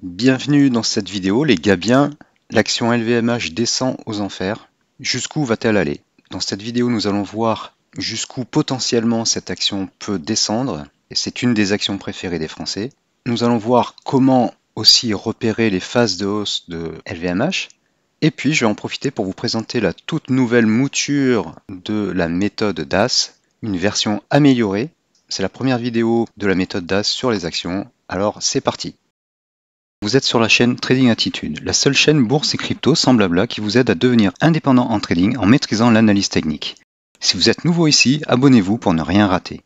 Bienvenue dans cette vidéo les gars bien, l'action LVMH descend aux enfers. Jusqu'où va-t-elle aller Dans cette vidéo nous allons voir jusqu'où potentiellement cette action peut descendre. Et c'est une des actions préférées des Français. Nous allons voir comment aussi repérer les phases de hausse de LVMH. Et puis je vais en profiter pour vous présenter la toute nouvelle mouture de la méthode DAS, une version améliorée. C'est la première vidéo de la méthode DAS sur les actions. Alors c'est parti vous êtes sur la chaîne Trading Attitude, la seule chaîne bourse et crypto semblable blabla qui vous aide à devenir indépendant en trading en maîtrisant l'analyse technique. Si vous êtes nouveau ici, abonnez-vous pour ne rien rater.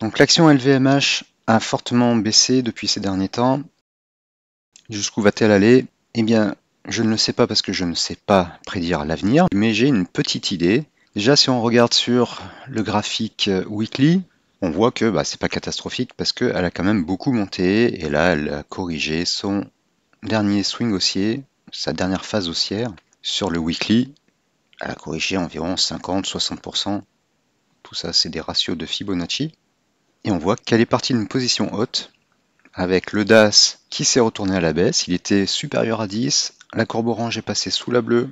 Donc l'action LVMH a fortement baissé depuis ces derniers temps. Jusqu'où va-t-elle aller Eh bien, je ne le sais pas parce que je ne sais pas prédire l'avenir, mais j'ai une petite idée. Déjà, si on regarde sur le graphique euh, weekly, on voit que bah, c'est pas catastrophique parce qu'elle a quand même beaucoup monté et là elle a corrigé son dernier swing haussier, sa dernière phase haussière sur le weekly. Elle a corrigé environ 50-60%. Tout ça c'est des ratios de Fibonacci. Et on voit qu'elle est partie d'une position haute avec le DAS qui s'est retourné à la baisse. Il était supérieur à 10. La courbe orange est passée sous la bleue.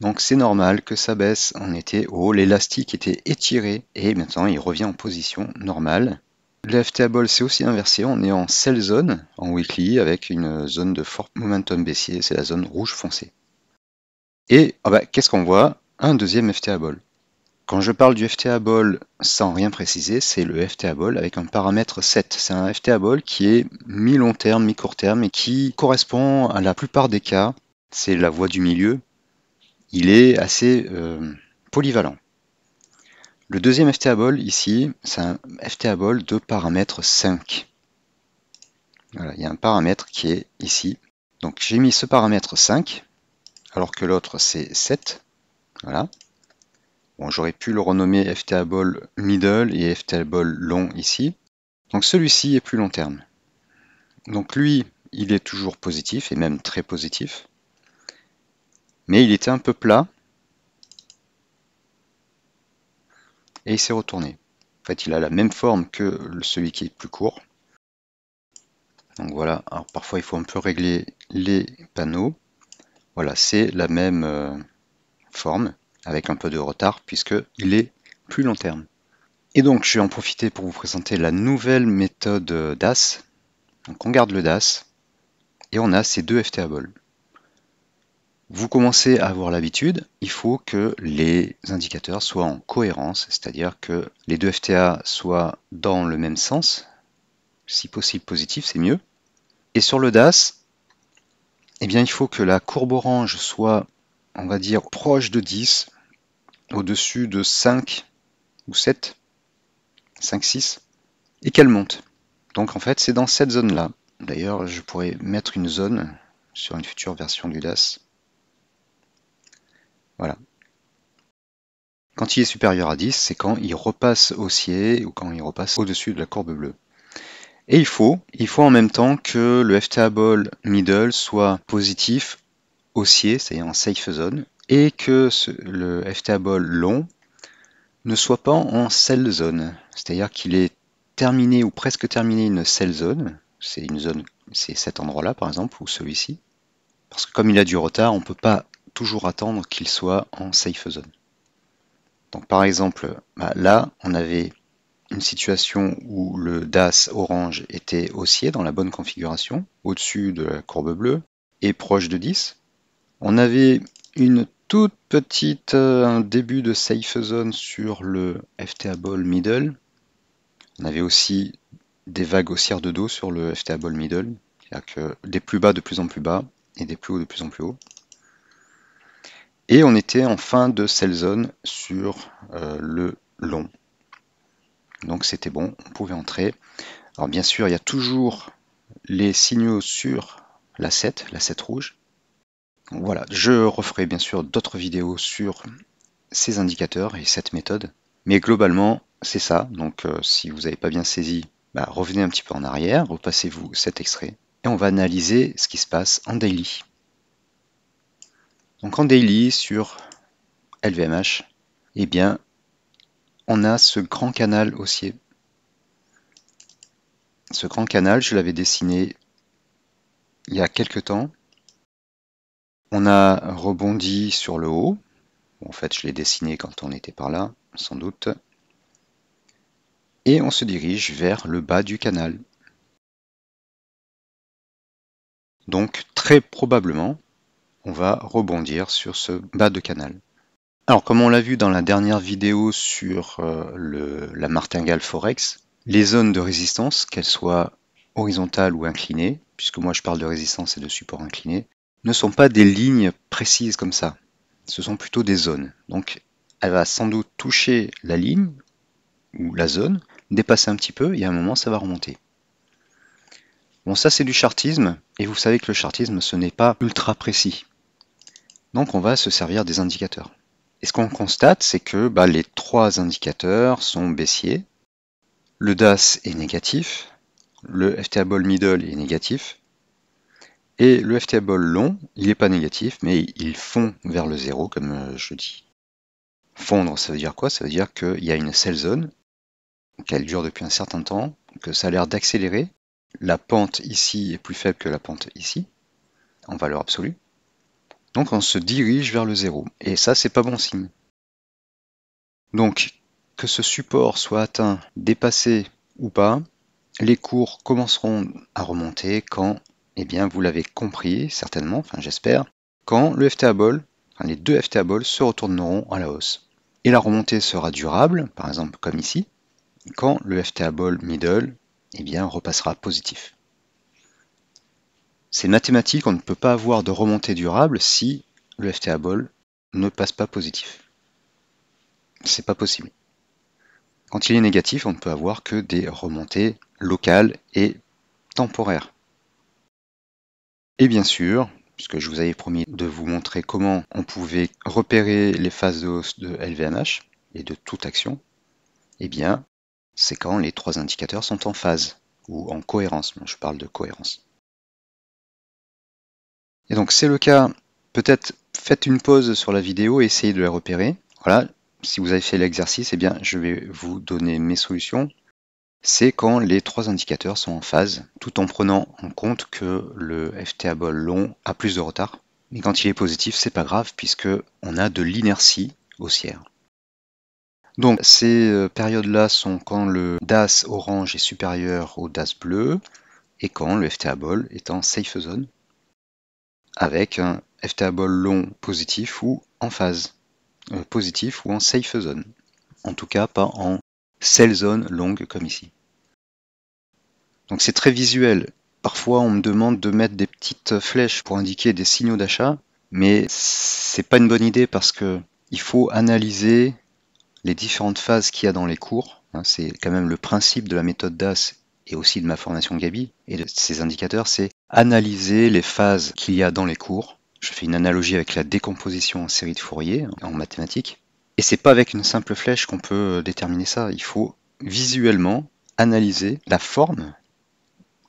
Donc c'est normal que ça baisse, on était haut, l'élastique était étiré et maintenant il revient en position normale. Le FTA Ball c'est aussi inversé, on est en sell zone en weekly avec une zone de fort momentum baissier, c'est la zone rouge foncée. Et ah bah, qu'est-ce qu'on voit Un deuxième FTA Quand je parle du FTA ball sans rien préciser, c'est le FTA ball avec un paramètre 7. C'est un FTA ball qui est mi-long terme, mi-court terme et qui correspond à la plupart des cas. C'est la voie du milieu, il est assez euh, polyvalent. Le deuxième FTABOL ici, c'est un FTABOL de paramètre 5. il y a un paramètre qui est ici. Donc j'ai mis ce paramètre 5, alors que l'autre c'est 7. Voilà. j'aurais pu le renommer FTABOL middle et FTABOL long ici. Donc celui-ci est plus long terme. Donc lui, il est toujours positif et même très positif mais il était un peu plat et il s'est retourné. En fait, il a la même forme que celui qui est plus court. Donc voilà, parfois il faut un peu régler les panneaux. Voilà, c'est la même euh, forme avec un peu de retard puisqu'il est plus long terme. Et donc je vais en profiter pour vous présenter la nouvelle méthode euh, DAS. Donc on garde le DAS et on a ces deux FTA Balls vous commencez à avoir l'habitude, il faut que les indicateurs soient en cohérence, c'est-à-dire que les deux FTA soient dans le même sens. Si possible positif, c'est mieux. Et sur le DAS, eh bien, il faut que la courbe orange soit, on va dire, proche de 10, au-dessus de 5 ou 7, 5, 6, et qu'elle monte. Donc en fait, c'est dans cette zone-là. D'ailleurs, je pourrais mettre une zone sur une future version du DAS voilà. Quand il est supérieur à 10, c'est quand il repasse haussier ou quand il repasse au-dessus de la courbe bleue. Et il faut, il faut en même temps que le FTA ball middle soit positif, haussier, c'est-à-dire en safe zone, et que le FTA ball long ne soit pas en sell zone, c'est-à-dire qu'il est terminé ou presque terminé une sell zone, c'est une zone, c'est cet endroit-là par exemple, ou celui-ci, parce que comme il a du retard, on ne peut pas toujours attendre qu'il soit en safe zone. Donc par exemple, bah, là, on avait une situation où le DAS orange était haussier dans la bonne configuration, au-dessus de la courbe bleue et proche de 10. On avait une toute petite, euh, début de safe zone sur le FTA ball middle. On avait aussi des vagues haussières de dos sur le FTA ball middle, c'est-à-dire que des plus bas de plus en plus bas et des plus hauts de plus en plus haut. Et on était en fin de sell zone sur euh, le long. Donc c'était bon, on pouvait entrer. Alors bien sûr, il y a toujours les signaux sur la 7, la 7 rouge. voilà, je referai bien sûr d'autres vidéos sur ces indicateurs et cette méthode. Mais globalement, c'est ça. Donc euh, si vous n'avez pas bien saisi, bah, revenez un petit peu en arrière, repassez-vous cet extrait et on va analyser ce qui se passe en daily. Donc en daily sur LVMH, eh bien, on a ce grand canal haussier. Ce grand canal, je l'avais dessiné il y a quelques temps. On a rebondi sur le haut. En fait, je l'ai dessiné quand on était par là, sans doute. Et on se dirige vers le bas du canal. Donc, très probablement, on va rebondir sur ce bas de canal. Alors comme on l'a vu dans la dernière vidéo sur euh, la martingale forex, les zones de résistance, qu'elles soient horizontales ou inclinées, puisque moi je parle de résistance et de support incliné, ne sont pas des lignes précises comme ça. Ce sont plutôt des zones. Donc elle va sans doute toucher la ligne ou la zone, dépasser un petit peu et à un moment ça va remonter. Bon ça c'est du chartisme et vous savez que le chartisme ce n'est pas ultra précis. Donc on va se servir des indicateurs. Et ce qu'on constate, c'est que bah, les trois indicateurs sont baissiers. Le DAS est négatif, le FTA ball middle est négatif, et le FTA ball long, il n'est pas négatif, mais il fond vers le zéro, comme euh, je dis. Fondre, ça veut dire quoi Ça veut dire qu'il y a une sell zone, qu'elle dure depuis un certain temps, que ça a l'air d'accélérer. La pente ici est plus faible que la pente ici, en valeur absolue. Donc on se dirige vers le zéro. Et ça, c'est pas bon signe. Donc, que ce support soit atteint, dépassé ou pas, les cours commenceront à remonter quand, et eh bien, vous l'avez compris, certainement, enfin j'espère, quand le FTA enfin, les deux FTA se retourneront à la hausse. Et la remontée sera durable, par exemple comme ici, quand le FTA ball middle, eh bien, repassera positif. C'est mathématique, on ne peut pas avoir de remontée durable si le FTA ball ne passe pas positif. C'est pas possible. Quand il est négatif, on ne peut avoir que des remontées locales et temporaires. Et bien sûr, puisque je vous avais promis de vous montrer comment on pouvait repérer les phases de hausse de LVMH et de toute action, eh bien, c'est quand les trois indicateurs sont en phase ou en cohérence. je parle de cohérence. Et donc c'est le cas, peut-être faites une pause sur la vidéo et essayez de la repérer. Voilà, si vous avez fait l'exercice, eh bien je vais vous donner mes solutions. C'est quand les trois indicateurs sont en phase, tout en prenant en compte que le FTA ball long a plus de retard. Mais quand il est positif, c'est pas grave puisque on a de l'inertie haussière. Donc ces euh, périodes-là sont quand le DAS orange est supérieur au DAS bleu et quand le FTA ball est en safe zone avec un FTA ball long positif ou en phase euh, positif ou en safe zone. En tout cas, pas en sell zone longue comme ici. Donc c'est très visuel. Parfois, on me demande de mettre des petites flèches pour indiquer des signaux d'achat, mais c'est pas une bonne idée parce que il faut analyser les différentes phases qu'il y a dans les cours. Hein. C'est quand même le principe de la méthode DAS et aussi de ma formation Gabi et de ses indicateurs, c'est analyser les phases qu'il y a dans les cours. Je fais une analogie avec la décomposition en série de Fourier hein, en mathématiques. Et c'est pas avec une simple flèche qu'on peut euh, déterminer ça. Il faut visuellement analyser la forme,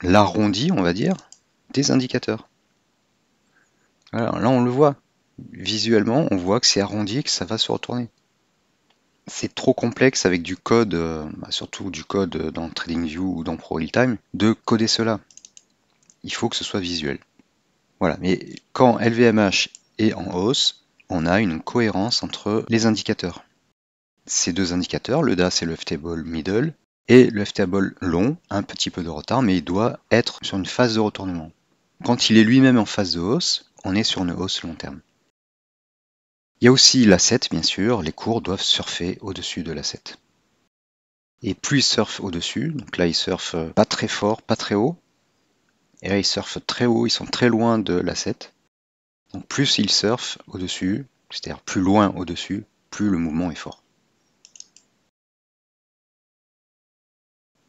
l'arrondi, on va dire, des indicateurs. là, on le voit. Visuellement, on voit que c'est arrondi et que ça va se retourner. C'est trop complexe avec du code, euh, bah, surtout du code euh, dans TradingView ou dans ProRealTime, de coder cela il faut que ce soit visuel. Voilà, mais quand LVMH est en hausse, on a une cohérence entre les indicateurs. Ces deux indicateurs, le DAS et le Ftable middle, et le Ftable long, un petit peu de retard, mais il doit être sur une phase de retournement. Quand il est lui-même en phase de hausse, on est sur une hausse long terme. Il y a aussi l'asset, bien sûr, les cours doivent surfer au-dessus de l'asset. Et plus ils surfent au-dessus, donc là ils surfent pas très fort, pas très haut, et là, ils surfent très haut, ils sont très loin de l'asset. Donc plus ils surfent au-dessus, c'est-à-dire plus loin au-dessus, plus le mouvement est fort.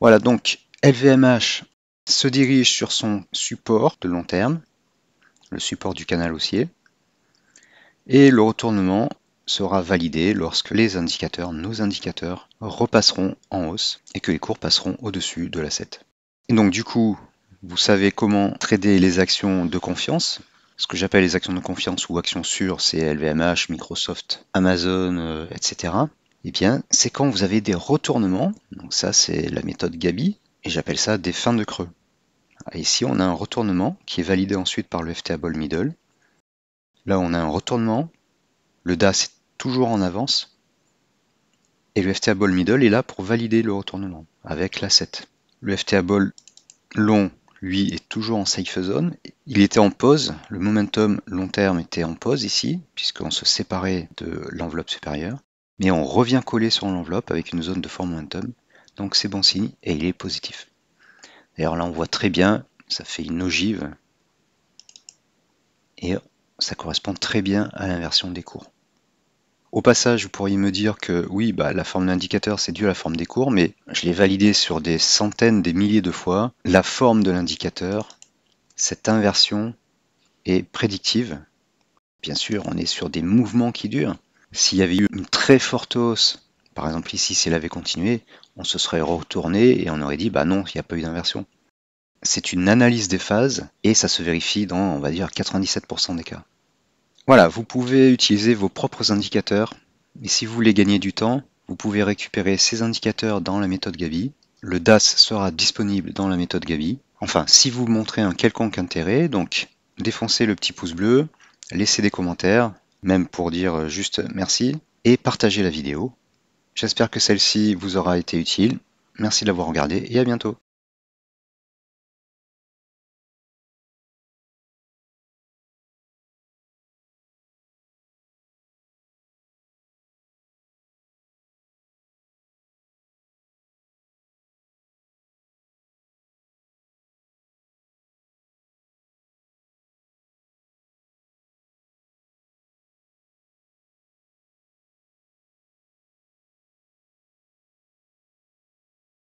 Voilà, donc LVMH se dirige sur son support de long terme, le support du canal haussier, et le retournement sera validé lorsque les indicateurs, nos indicateurs, repasseront en hausse et que les cours passeront au-dessus de la Et donc du coup, vous savez comment trader les actions de confiance. Ce que j'appelle les actions de confiance ou actions sûres, c'est LVMH, Microsoft, Amazon, euh, etc. Eh bien, c'est quand vous avez des retournements. Donc ça, c'est la méthode Gabi. Et j'appelle ça des fins de creux. ici, on a un retournement qui est validé ensuite par le FTA Ball Middle. Là, on a un retournement. Le DAS est toujours en avance. Et le FTA Ball Middle est là pour valider le retournement avec l'asset. Le FTA Ball long lui, est toujours en safe zone. Il était en pause, le momentum long terme était en pause ici, puisqu'on se séparait de l'enveloppe supérieure. Mais on revient coller sur l'enveloppe avec une zone de fort momentum, donc c'est bon signe et il est positif. D'ailleurs là on voit très bien, ça fait une ogive et ça correspond très bien à l'inversion des cours. Au passage, vous pourriez me dire que oui, bah, la forme de l'indicateur, c'est dû à la forme des cours, mais je l'ai validé sur des centaines, des milliers de fois. La forme de l'indicateur, cette inversion est prédictive. Bien sûr, on est sur des mouvements qui durent. S'il y avait eu une très forte hausse, par exemple ici, si elle avait continué, on se serait retourné et on aurait dit, bah non, il n'y a pas eu d'inversion. C'est une analyse des phases et ça se vérifie dans, on va dire, 97% des cas. Voilà, vous pouvez utiliser vos propres indicateurs, et si vous voulez gagner du temps, vous pouvez récupérer ces indicateurs dans la méthode Gavi. Le DAS sera disponible dans la méthode Gavi. Enfin, si vous montrez un quelconque intérêt, donc défoncez le petit pouce bleu, laissez des commentaires, même pour dire juste merci, et partagez la vidéo. J'espère que celle-ci vous aura été utile. Merci de l'avoir regardé et à bientôt.